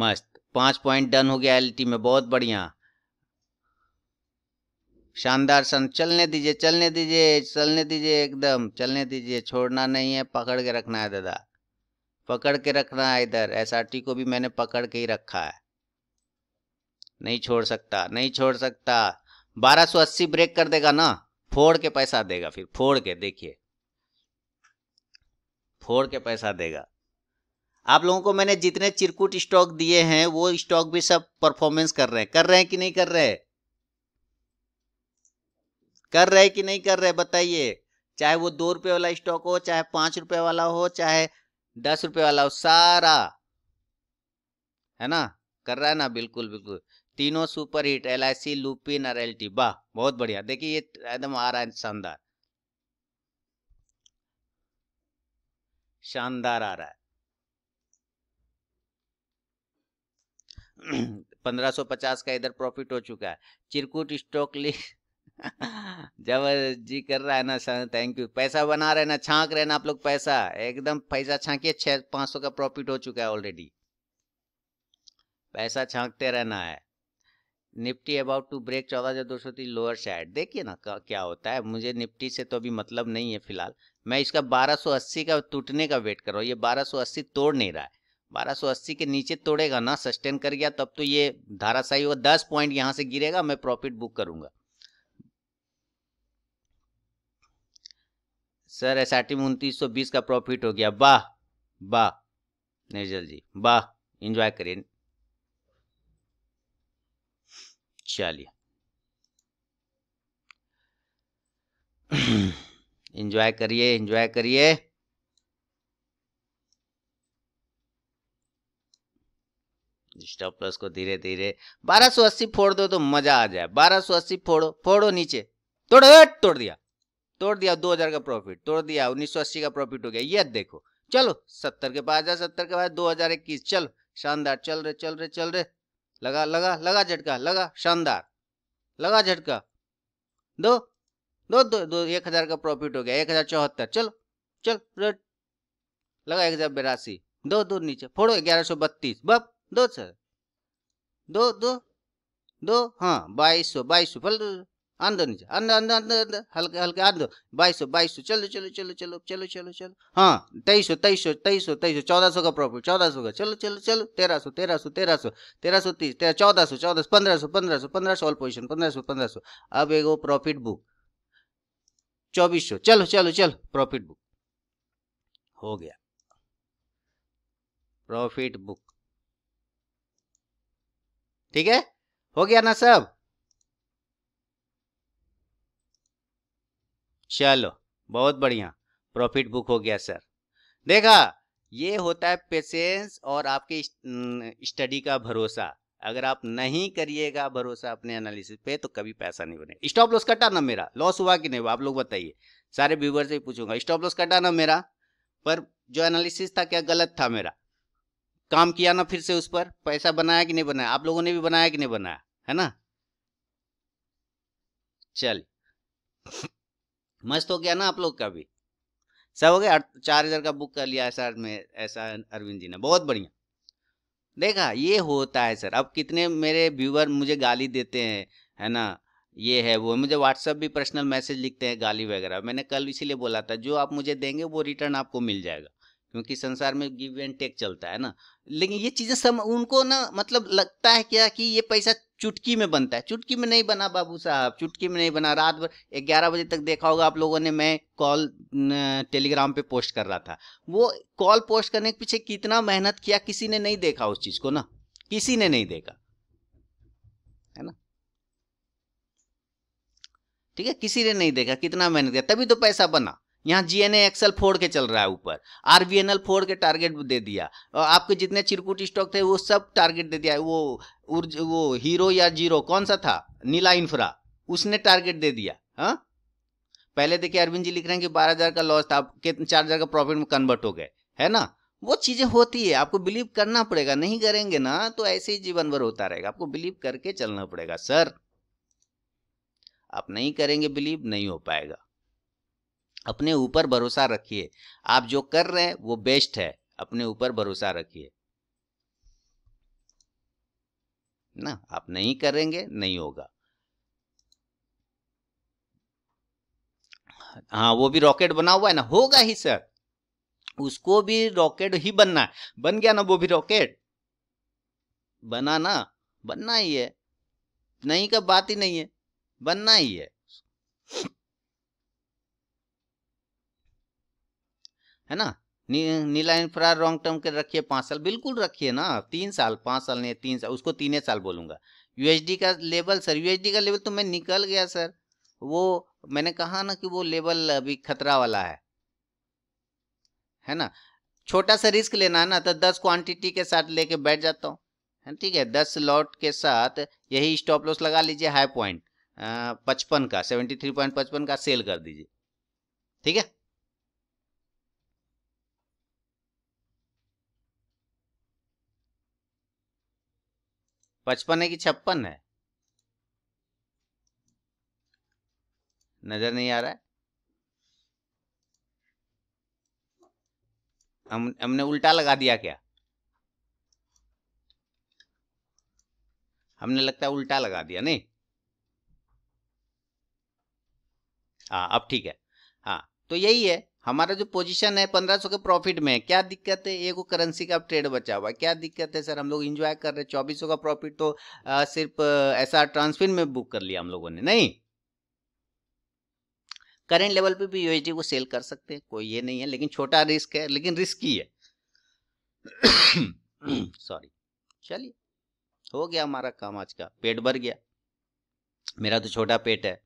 Speaker 1: मस्त पांच पॉइंट डन हो गया एलटी में बहुत बढ़िया शानदार सन चलने दीजिए चलने दीजिए चलने दीजिए एकदम चलने दीजिए छोड़ना नहीं है पकड़ के रखना है दादा पकड़ के रखना है इधर एसआरटी को भी मैंने पकड़ के ही रखा है नहीं छोड़ सकता नहीं छोड़ सकता 1280 ब्रेक कर देगा ना फोड़ के पैसा देगा फिर फोड़ के देखिए फोड़ के पैसा देगा आप लोगों को मैंने जितने चिरकुट स्टॉक दिए हैं वो स्टॉक भी सब परफॉर्मेंस कर रहे हैं कर रहे हैं कि नहीं कर रहे कर रहे कि नहीं कर रहे बताइए चाहे वो दो रुपए वाला स्टॉक हो चाहे पांच रुपए वाला हो चाहे दस रुपए वाला सारा है ना कर रहा है ना बिल्कुल बिल्कुल तीनों super hit L I C Lupin और एल टी वाह बहुत बढ़िया देखिए ये एकदम आ रहा है शानदार शानदार आ रहा है पंद्रह सौ पचास का इधर प्रॉफिट हो चुका है चिरकुट स्टॉक लिस्ट जब जी कर रहा है ना सर थैंक यू पैसा बना रहे ना छाक रहे ना आप लोग पैसा एकदम पैसा छाकिए छ पाँच सौ का प्रॉफिट हो चुका है ऑलरेडी पैसा छाकते रहना है निफ्टी अबाउट टू ब्रेक चौदह हजार दो सौ तीस लोअर साइड देखिए ना क्या होता है मुझे निफ्टी से तो अभी मतलब नहीं है फिलहाल मैं इसका 1280 का टूटने का वेट कर रहा हूँ ये 1280 तोड़ नहीं रहा है 1280 के नीचे तोड़ेगा ना सस्टेन कर गया तब तो ये धाराशाही होगा दस पॉइंट यहाँ से गिरेगा मैं प्रॉफिट बुक करूंगा सर एस आर टी में उनतीस सौ बीस का प्रॉफिट हो गया वाह वाह निर्जल जी वाह एंजॉय करिए चलिए इंजॉय करिए इंजॉय करिए स्टॉप प्लस को धीरे धीरे 1280 फोड़ दो तो मजा आ जाए 1280 फोड़ो फोड़ो नीचे तोड़ो तोड़ दिया तोड़ दिया दो हजार का प्रॉफिट तोड़ दिया उन्नीस सौ अस्सी का प्रॉफिट हो गया ये देखो चलो सत्तर के पास जा सत्तर के बाद दो हजार इक्कीस चलो शानदार चल रहे चल रहे चल रहे लगा लगा लगा झटका लगा शानदार लगा झटका दो दो दो दो एक हजार का प्रॉफिट हो गया एक हजार चौहत्तर चलो चल लगा एक हजार बिरासी दो दो नीचे फोड़ो ग्यारह सौ बत्तीस बप दो सर दो दो दो हाँ बाईस सौ बाईस सौ फल आंदो नीचे आंदो आंदो आंदो आंदो हल्के हल्के आंदो बाईस सौ बाईस सौ चलो चलो चलो चलो चलो चलो चलो हाँ तेईस सौ तेईस सौ तेईस सौ तेईस सौ चौदह सौ का प्रॉफिट चौदह सौ का चलो चलो चलो तेरह सौ तेरह सौ तेरह सौ तेरह सौ तीस तेरह चौदह सौ चौदह सौ पंद्रह सौ पंद्रह सौ पंद्रह सौ ऑल पोजिशन पंद्रह सौ पंद्रह सौ अब एगो प्रॉफिट बुक चौबीस सौ चलो चलो चलो प्रॉफिट बुक हो गया प्रॉफिट बुक ठीक है हो गया ना सब चलो बहुत बढ़िया प्रॉफिट बुक हो गया सर देखा ये होता है पेशेंस और आपके स्टडी का भरोसा अगर आप नहीं करिएगा भरोसा अपने एनालिसिस पे तो कभी पैसा नहीं बनेगा स्टॉप लॉस कटा ना मेरा लॉस हुआ कि नहीं हुआ आप लोग बताइए सारे व्यूवर से पूछूंगा स्टॉप लॉस कटा ना मेरा पर जो एनालिसिस था क्या गलत था मेरा काम किया ना फिर से उस पर पैसा बनाया कि नहीं बनाया आप लोगों ने भी बनाया कि नहीं बनाया है ना चल मस्त हो गया ना आप लोग का भी सब हो गया चार हज़ार का बुक कर लिया सर में ऐसा अरविंद जी ने बहुत बढ़िया देखा ये होता है सर अब कितने मेरे व्यूवर मुझे गाली देते हैं है ना ये है वो मुझे व्हाट्सअप भी पर्सनल मैसेज लिखते हैं गाली वगैरह मैंने कल इसीलिए बोला था जो आप मुझे देंगे वो रिटर्न आपको मिल जाएगा क्योंकि संसार में गिव एंड टेक चलता है ना लेकिन ये चीज़ें सब उनको ना मतलब लगता है क्या कि ये पैसा चुटकी में बनता है चुटकी में नहीं बना बाबू साहब चुटकी में नहीं बना रात भर ग्यारह बजे तक देखा होगा आप लोगों ने मैं कॉल टेलीग्राम पे पोस्ट कर रहा था वो कॉल पोस्ट करने के पीछे कितना मेहनत किया किसी ने नहीं देखा उस चीज को ना किसी ने नहीं देखा है ना ठीक है किसी ने नहीं देखा कितना मेहनत किया तभी तो पैसा बना यहाँ जी एन एक्सएल फोड़ के चल रहा है ऊपर आर वी एन एल फोड़ के टारगेट दे दिया और आपके जितने चिरकुट स्टॉक थे वो सब टारगेट दे दिया वो उर्ज वो हीरो या जीरो कौन सा था नीला इंफ्रा उसने टारगेट दे दिया हाँ पहले देखिए अरविंद जी लिख रहे हैं कि बारह हज़ार का लॉस था आप कितने चार हज़ार का प्रॉफिट में कन्वर्ट हो गए है ना वो चीज़ें होती है आपको बिलीव करना पड़ेगा नहीं करेंगे ना तो ऐसे ही जीवन भर होता रहेगा आपको बिलीव करके चलना पड़ेगा सर आप नहीं करेंगे बिलीव नहीं हो पाएगा अपने ऊपर भरोसा रखिए आप जो कर रहे हैं वो बेस्ट है अपने ऊपर भरोसा रखिए ना आप नहीं करेंगे नहीं होगा हाँ वो भी रॉकेट बना हुआ है ना होगा ही सर उसको भी रॉकेट ही बनना है बन गया ना वो भी रॉकेट बना ना बनना ही है नहीं का बात ही नहीं है बनना ही है है ना नी, नीला इंफ्रा रॉन्ग टर्म के रखिए पाँच साल बिल्कुल रखिए ना तीन साल पाँच साल नहीं तीन साल उसको तीन साल बोलूँगा यू का लेवल सर यूएसडी का लेवल तो मैं निकल गया सर वो मैंने कहा ना कि वो लेवल अभी खतरा वाला है है ना छोटा सा रिस्क लेना है ना तो दस क्वांटिटी के साथ लेके बैठ जाता हूँ है ठीक है दस लॉट के साथ यही स्टॉप लॉस लगा लीजिए हाई पॉइंट पचपन का सेवेंटी थ्री पॉइंट पचपन का सेल कर दीजिए ठीक है पचपन है कि छप्पन है नजर नहीं आ रहा है हम हमने उल्टा लगा दिया क्या हमने लगता है उल्टा लगा दिया नहीं हाँ अब ठीक है हाँ तो यही है हमारा जो पोजीशन है पंद्रह सौ के प्रॉफिट में क्या दिक्कत है एक करेंसी का ट्रेड बचा हुआ है क्या दिक्कत है सर हम लोग इंजॉय कर रहे हैं चौबीस का प्रॉफिट तो आ, सिर्फ ऐसा ट्रांसफिन में बुक कर लिया हम लोगों ने नहीं करेंट लेवल पे भी यूएसडी को सेल कर सकते हैं कोई ये नहीं है लेकिन छोटा रिस्क है लेकिन रिस्की है सॉरी चलिए हो गया हमारा काम आज का पेट भर गया मेरा तो छोटा पेट है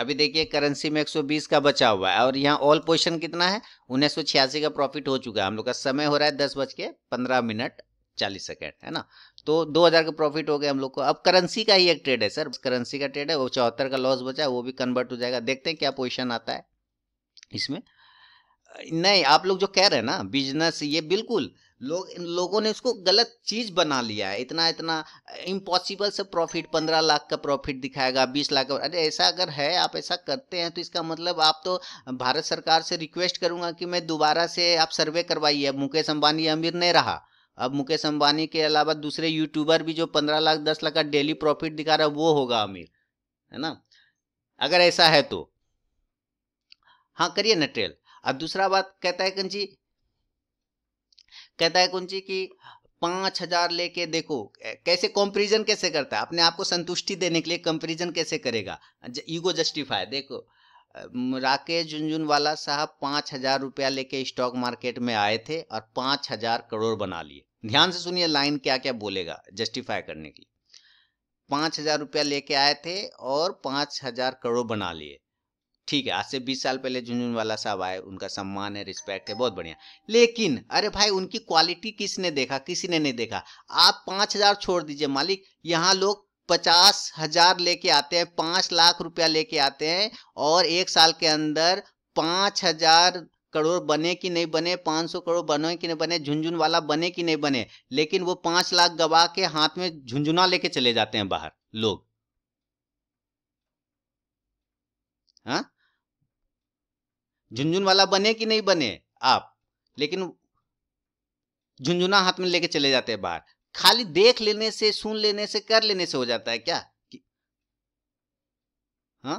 Speaker 1: अभी देखिए करेंसी में 120 का बचा हुआ है और यहाँ ऑल पोजिशन कितना है उन्नीस का प्रॉफिट हो चुका है हम लोग का समय हो रहा है दस बज के पंद्रह मिनट चालीस सेकेंड है ना तो 2000 का प्रॉफिट हो गया हम लोग को अब करेंसी का ही एक ट्रेड है सर करेंसी का ट्रेड है वो चौहत्तर का लॉस बचा है वो भी कन्वर्ट हो जाएगा देखते हैं क्या पोजिशन आता है इसमें नहीं आप लोग जो कह रहे हैं ना बिजनेस ये बिल्कुल लोग इन लोगों ने इसको गलत चीज बना लिया है इतना इतना इम्पॉसिबल से प्रॉफिट पंद्रह लाख का प्रॉफिट दिखाएगा बीस लाख का अरे ऐसा अगर है आप ऐसा करते हैं तो इसका मतलब आप तो भारत सरकार से रिक्वेस्ट करूंगा कि मैं दोबारा से आप सर्वे करवाइए अब मुकेश अंबानी अमीर नहीं रहा अब मुकेश अम्बानी के अलावा दूसरे यूट्यूबर भी जो पंद्रह लाख दस लाख का डेली प्रॉफिट दिखा रहा है वो होगा अमीर है ना अगर ऐसा है तो हाँ करिए ना ट्रेल अब दूसरा बात कहता है कंजी कहता है कुंजी की पांच हजार लेके देखो कैसे कॉम्पेरिजन कैसे करता है अपने आप को संतुष्टि देने के लिए कंपेरिजन कैसे करेगा ईगो जस्टिफाई देखो राकेश झुंझुनवाला साहब पांच हजार रुपया लेके स्टॉक मार्केट में आए थे और पांच हजार करोड़ बना लिए ध्यान से सुनिए लाइन क्या क्या बोलेगा जस्टिफाई करने के लिए पांच हजार रुपया लेके आए थे और पांच हजार करोड़ बना लिए ठीक है आज से बीस साल पहले झुंझुनवाला साहब आए उनका सम्मान है रिस्पेक्ट है बहुत बढ़िया लेकिन अरे भाई उनकी क्वालिटी किसने देखा किसी ने नहीं देखा आप पाँच हजार छोड़ दीजिए मालिक यहाँ लोग पचास हजार लेके आते हैं पाँच लाख रुपया लेके आते हैं और एक साल के अंदर पाँच हजार करोड़ बने कि नहीं बने पाँच सौ करोड़ बने कि नहीं बने झुंझुन वाला बने कि नहीं बने लेकिन वो पाँच लाख गवा के हाथ में झुंझुना लेके चले जाते हैं बाहर लोग हाँ झुंझुन वाला बने कि नहीं बने आप लेकिन झुंझुना हाथ में लेके चले जाते हैं बाहर खाली देख लेने से सुन लेने से कर लेने से हो जाता है क्या हाँ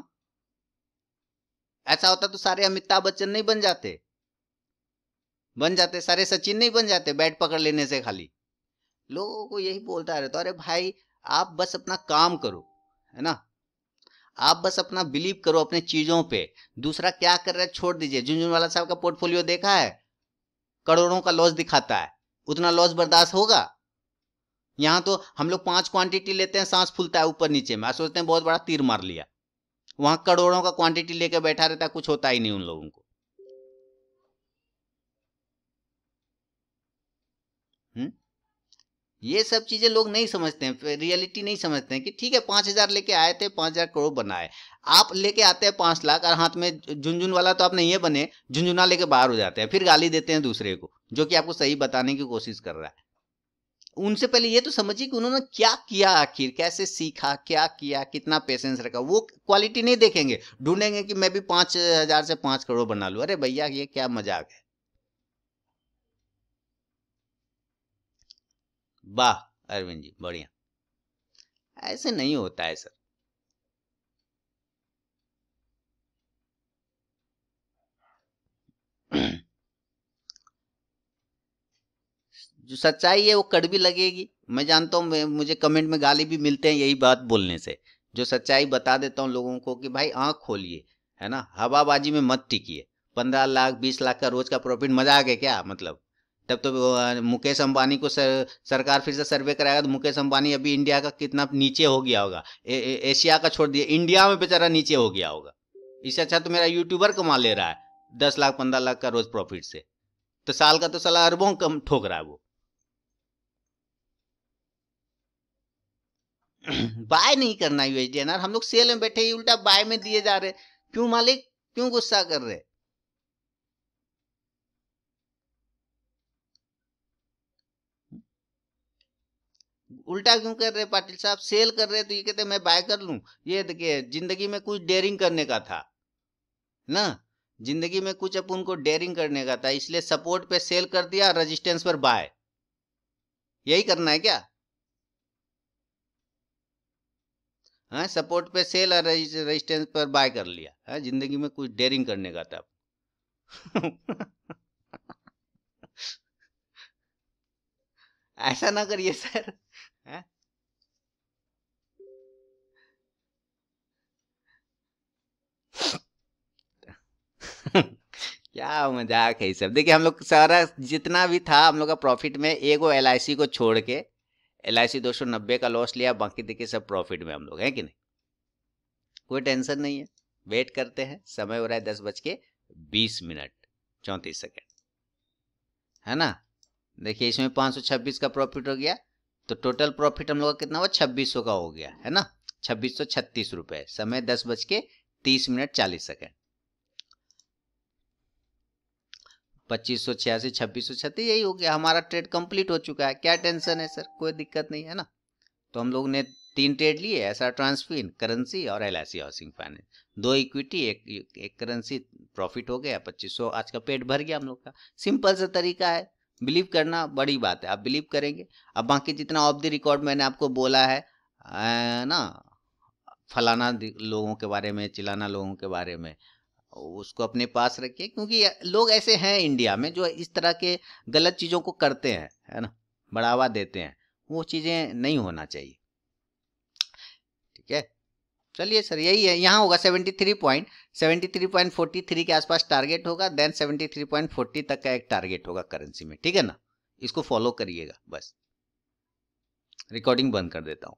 Speaker 1: ऐसा होता तो सारे अमिताभ बच्चन नहीं बन जाते बन जाते सारे सचिन नहीं बन जाते बैट पकड़ लेने से खाली लोगों को यही बोलता रहता अरे भाई आप बस अपना काम करो है ना आप बस अपना बिलीव करो अपने चीज़ों पे दूसरा क्या कर रहा है छोड़ दीजिए झुंझुनवाला साहब का पोर्टफोलियो देखा है करोड़ों का लॉस दिखाता है उतना लॉस बर्दाश्त होगा यहां तो हम लोग पांच क्वांटिटी लेते हैं सांस फूलता है ऊपर नीचे में सोचते हैं बहुत बड़ा तीर मार लिया वहां करोड़ों का क्वांटिटी लेकर बैठा रहता है कुछ होता ही नहीं उन लोगों को हुँ? हम्म? ये सब चीज़ें लोग नहीं समझते हैं रियलिटी नहीं समझते हैं कि ठीक है पाँच हज़ार लेके आए थे पाँच हज़ार करोड़ बनाए आप लेके आते हैं पाँच लाख और हाथ में झुंझुन वाला तो आप नहीं है बने झुंझुना लेके बाहर हो जाते हैं फिर गाली देते हैं दूसरे को जो कि आपको सही बताने की कोशिश कर रहा है उनसे पहले ये तो समझिए कि उन्होंने क्या किया आखिर कैसे सीखा क्या किया कितना पेशेंस रखा वो क्वालिटी नहीं देखेंगे ढूंढेंगे कि मैं भी पाँच हज़ार से पाँच करोड़ बना लूँ अरे भैया ये क्या मजाक है वाह अरविंद जी बढ़िया ऐसे नहीं होता है सर जो सच्चाई है वो कड़वी लगेगी मैं जानता हूँ मुझे कमेंट में गाली भी मिलते हैं यही बात बोलने से जो सच्चाई बता देता हूँ लोगों को कि भाई आंख खोलिए है ना हवाबाजी में मत टिकिए पंद्रह लाख बीस लाख का रोज का प्रॉफिट मजा आ गया क्या मतलब तब तो मुकेश अंबानी को सर, सरकार फिर से सर्वे कराएगा तो मुकेश अंबानी अभी इंडिया का कितना नीचे हो गया होगा एशिया का छोड़ दिया इंडिया में बेचारा नीचे हो गया होगा इससे अच्छा तो मेरा यूट्यूबर कमा ले रहा है दस लाख पंद्रह लाख का रोज प्रॉफिट से तो साल का तो साला अरबों कम ठोक रहा है वो बाय नहीं करना यूएसडी हम लोग सेल में बैठे ही उल्टा बाय में दिए जा रहे क्यों मालिक क्यों गुस्सा कर रहे उल्टा क्यों कर रहे पाटिल साहब सेल कर रहे तो ये कहते मैं बाय कर लूँ ये देखिए जिंदगी में कुछ डेयरिंग करने का था ना जिंदगी में कुछ अपन को डेयरिंग करने का था इसलिए सपोर्ट पे सेल कर दिया रेजिस्टेंस पर बाय यही करना है क्या हाँ सपोर्ट पे सेल और रेजिस्टेंस पर बाय कर लिया हाँ जिंदगी में कुछ डेयरिंग करने का था ऐसा ना करिए सर क्या हाँ, मजाक है सब देखिए हम लोग सारा जितना भी था हम लोग का प्रॉफिट में एक वो एल को छोड़ के एल आई सी का लॉस लिया बाकी देखिए सब प्रॉफिट में हम लोग हैं कि नहीं कोई टेंशन नहीं है वेट करते हैं समय हो रहा है दस बज के बीस मिनट चौंतीस सेकेंड है ना देखिए इसमें पाँच सौ छब्बीस का प्रॉफिट हो गया तो टोटल प्रॉफिट हम लोग का कितना हुआ छब्बीस सौ का हो गया है ना छब्बीस सौ छत्तीस रुपये समय दस बज के तीस मिनट चालीस सेकेंड पच्चीस सौ छियासी छब्बीस सौ छत्तीस यही हो गया हमारा ट्रेड कंप्लीट हो चुका है क्या टेंशन है सर कोई दिक्कत नहीं है ना तो हम लोग ने तीन ट्रेड लिए ऐसा ट्रांसफिन करेंसी और एल हाउसिंग फाइनेंस दो इक्विटी एक एक करेंसी प्रॉफिट हो गया पच्चीस सौ आज का पेट भर गया हम लोग का सिंपल सा तरीका है बिलीव करना बड़ी बात है आप बिलीव करेंगे अब बाकी जितना ऑफ द रिकॉर्ड मैंने आपको बोला है ना फलाना लोगों के बारे में चिलाना लोगों के बारे में उसको अपने पास रखिए क्योंकि लोग ऐसे हैं इंडिया में जो इस तरह के गलत चीज़ों को करते हैं है ना बढ़ावा देते हैं वो चीज़ें नहीं होना चाहिए ठीक है चलिए सर यही है यहाँ होगा seventy three point seventy three point forty three के आसपास टारगेट होगा then seventy three point forty तक का एक टारगेट होगा करेंसी में ठीक है ना इसको फॉलो करिएगा बस रिकॉर्डिंग बंद कर देता हूँ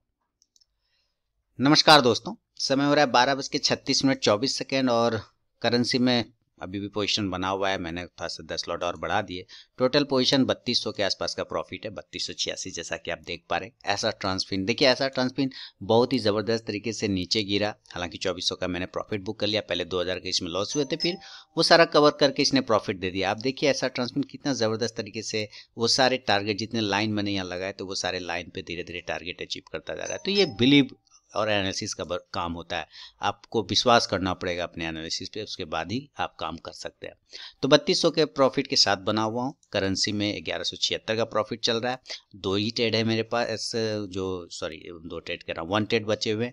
Speaker 1: नमस्कार दोस्तों समय हो रहा है बारह बज के छत्तीस मिनट चौबीस सेकेंड और करेंसी में अभी भी पोजीशन बना हुआ है मैंने थोड़ा सा दस लॉट और बढ़ा दिए टोटल पोजीशन 3200 के आसपास का प्रॉफिट है बत्तीस जैसा कि आप देख पा रहे हैं ऐसा ट्रांसफिन देखिए ऐसा ट्रांसफिन बहुत ही ज़बरदस्त तरीके से नीचे गिरा हालांकि 2400 का मैंने प्रॉफिट बुक कर लिया पहले 2000 के इसमें लॉस हुए थे फिर वो सारा कवर करके इसने प्रॉफिट दे दिया आप देखिए ऐसा ट्रांसफिन कितना ज़बरदस्त तरीके से वो सारे टारगेट जितने लाइन मैंने यहाँ लगाए तो वो सारे लाइन पर धीरे धीरे टारगेट अचीव करता जा रहा है तो ये बिलीव और एनालिसिस का काम होता है आपको विश्वास करना पड़ेगा अपने एनालिसिस पे उसके बाद ही आप काम कर सकते हैं तो बत्तीस के प्रॉफिट के साथ बना हुआ हूँ करेंसी में ग्यारह का प्रॉफिट चल रहा है दो ही ट्रेड है मेरे पास जो सॉरी दो ट्रेड कह रहा हूँ वन ट्रेड बचे हुए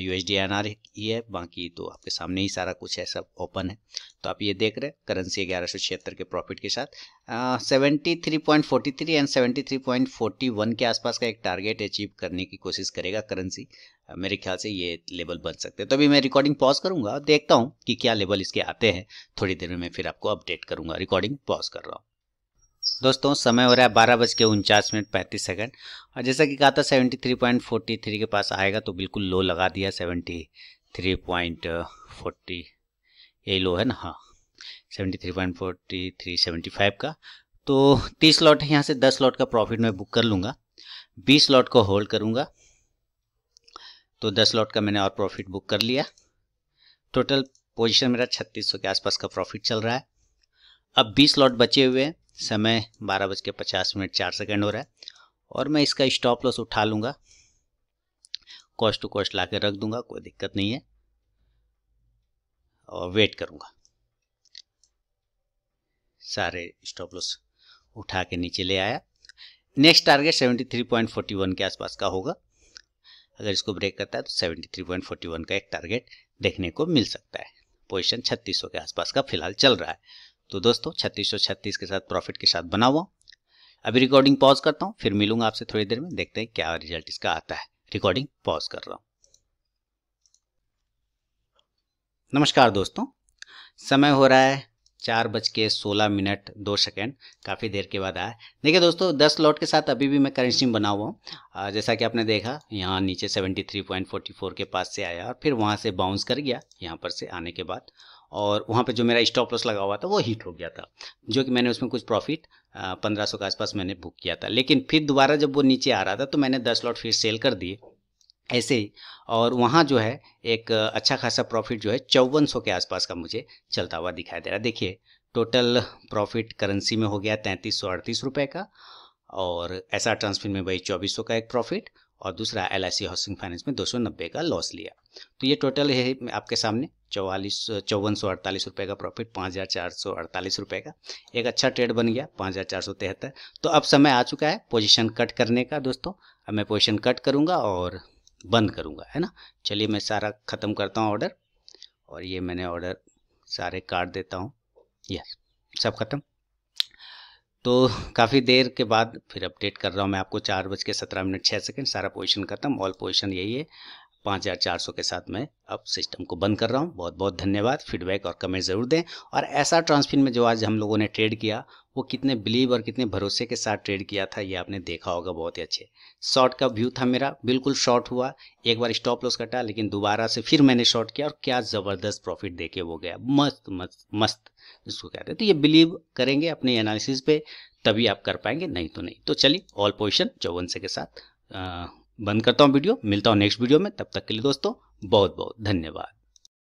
Speaker 1: यू एच ही है बाकी तो आपके सामने ही सारा कुछ है सब ओपन है तो आप ये देख रहे हैं करेंसी ग्यारह के प्रॉफिट के साथ seventy three point forty three and seventy three point forty one के आसपास का एक टारगेट अचीव करने की कोशिश करेगा करेंसी मेरे ख्याल से ये लेवल बन सकते हैं तो अभी मैं रिकॉर्डिंग पॉज करूँगा देखता हूँ कि क्या लेवल इसके आते हैं थोड़ी देर में मैं फिर आपको अपडेट करूँगा रिकॉर्डिंग पॉज कर रहा हूँ दोस्तों समय हो रहा है बारह बज के उनचास मिनट पैंतीस सेकेंड और जैसा कि कहा था seventy three point forty three के पास आएगा तो बिल्कुल लो लगा दिया सेवेंटी थ्री पॉइंट फोर्टी यही लो है ना हाँ seventy three point forty three seventy five का तो तीस लॉट है यहाँ से दस लॉट का प्रॉफिट मैं बुक कर लूँगा बीस लॉट को होल्ड करूँगा तो दस लॉट का मैंने और प्रॉफिट बुक कर लिया टोटल पोजीशन मेरा छत्तीस के आसपास का प्रॉफिट चल रहा है अब बीस लॉट बचे हुए हैं समय बारह बज के पचास मिनट चार सेकेंड हो रहा है और मैं इसका स्टॉप लॉस उठा लूँगा कॉस्ट टू कॉस्ट ला रख दूंगा कोई दिक्कत नहीं है और वेट करूँगा सारे स्टॉप लॉस उठा के नीचे ले आया नेक्स्ट टारगेट 73.41 के आसपास का होगा अगर इसको ब्रेक करता है तो 73.41 का एक टारगेट देखने को मिल सकता है पोजिशन 3600 के आसपास का फिलहाल चल रहा है तो दोस्तों 3636 के साथ प्रॉफिट के साथ बना हुआ अभी रिकॉर्डिंग पॉज करता हूँ फिर मिलूंगा आपसे थोड़ी देर में देखते हैं क्या रिजल्ट इसका आता है रिकॉर्डिंग पॉज कर रहा हूँ नमस्कार दोस्तों समय हो रहा है चार बज के सोलह मिनट दो सेकेंड काफ़ी देर के बाद आया देखिए दोस्तों दस लॉट के साथ अभी भी मैं करेंट स्ट्रीम बना हुआ हूँ जैसा कि आपने देखा यहाँ नीचे seventy three point forty four के पास से आया और फिर वहाँ से बाउंस कर गया यहाँ पर से आने के बाद और वहाँ पे जो मेरा स्टॉप लॉस लगा हुआ था वो हीट हो गया था जो कि मैंने उसमें कुछ प्रॉफिट पंद्रह सौ के आसपास मैंने बुक किया था लेकिन फिर दोबारा जब वो नीचे आ रहा था तो मैंने दस लॉट फिर सेल कर दिए ऐसे ही और वहाँ जो है एक अच्छा खासा प्रॉफिट जो है चौवन सौ के आसपास का मुझे चलता हुआ दिखाई दे रहा है देखिए टोटल प्रॉफिट करेंसी में हो गया तैंतीस सौ अड़तीस रुपये का और एस आर में भाई चौबीस सौ का एक प्रॉफिट और दूसरा L I C housing finance में दो सौ नब्बे का लॉस लिया तो ये टोटल है आपके सामने चौवालीस चौवन सौ अड़तालीस रुपये का प्रॉफिट पाँच हज़ार चार सौ अड़तालीस रुपये का एक अच्छा ट्रेड बन गया पाँच हज़ार चार सौ तिहत्तर तो अब समय आ चुका है पोजीशन कट करने का दोस्तों अब मैं पोजीशन कट करूँगा और बंद करूँगा है ना चलिए मैं सारा ख़त्म करता हूँ ऑर्डर और ये मैंने ऑर्डर सारे काट देता हूँ यस सब खत्म तो काफ़ी देर के बाद फिर अपडेट कर रहा हूँ मैं आपको चार बज के सत्रह मिनट छः सेकेंड सारा पोजिशन खत्म ऑल पोजिशन यही है पाँच हज़ार चार सौ के साथ मैं अब सिस्टम को बंद कर रहा हूँ बहुत बहुत धन्यवाद फीडबैक और कमेंट ज़रूर दें और ऐसा ट्रांसफिन में जो आज हम लोगों ने ट्रेड किया वो कितने बिलीव और कितने भरोसे के साथ ट्रेड किया था ये आपने देखा होगा बहुत ही अच्छे शॉर्ट का व्यू था मेरा बिल्कुल शॉर्ट हुआ एक बार स्टॉप लॉस कटा लेकिन दोबारा से फिर मैंने शॉर्ट किया और क्या ज़बरदस्त प्रॉफिट देके वो गया मस्त मस्त मस्त जिसको कहते हैं तो ये बिलीव करेंगे अपने एनालिसिस पे तभी आप कर पाएंगे नहीं तो नहीं तो चलिए ऑल पोजिशन चौवन से के साथ बंद करता हूँ वीडियो मिलता हूँ नेक्स्ट वीडियो में तब तक के लिए दोस्तों बहुत बहुत
Speaker 2: धन्यवाद